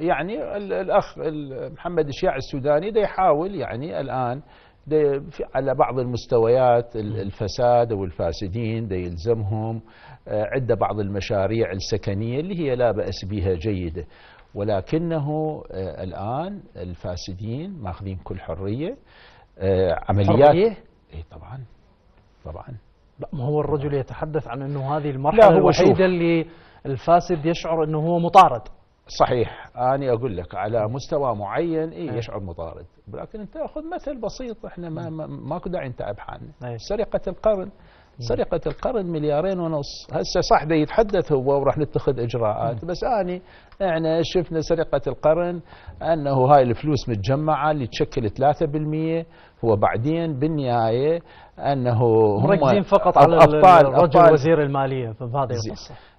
يعني الأخ محمد الشيع السوداني ده يحاول يعني الآن على بعض المستويات الفساد والفاسدين ده يلزمهم آه، عدة بعض المشاريع السكنية اللي هي لا بأس بها جيدة ولكنه آه، الآن الفاسدين ماخذين كل حرية آه، عمليات حرية؟ اي طبعا طبعا لا ما هو الرجل يتحدث عن انه هذه المرحله الوحيده اللي الفاسد يشعر انه هو مطارد صحيح أنا أقول لك على مستوى معين إيه, إيه. يشعر مطارد لكن أنت أخذ مثل بسيط إحنا ما ماكو داعي نتعب حالنا إيه. سرقة القرن سرقة القرن مليارين ونص هسه صح ده يتحدث هو وراح نتخذ إجراءات بس أني إحنا شفنا سرقة القرن أنه هاي الفلوس متجمعة اللي تشكل 3% هو بعدين بالنهاية أنه مركزين فقط على أبطال الرجل أبطال وزير المالية في هذه القصة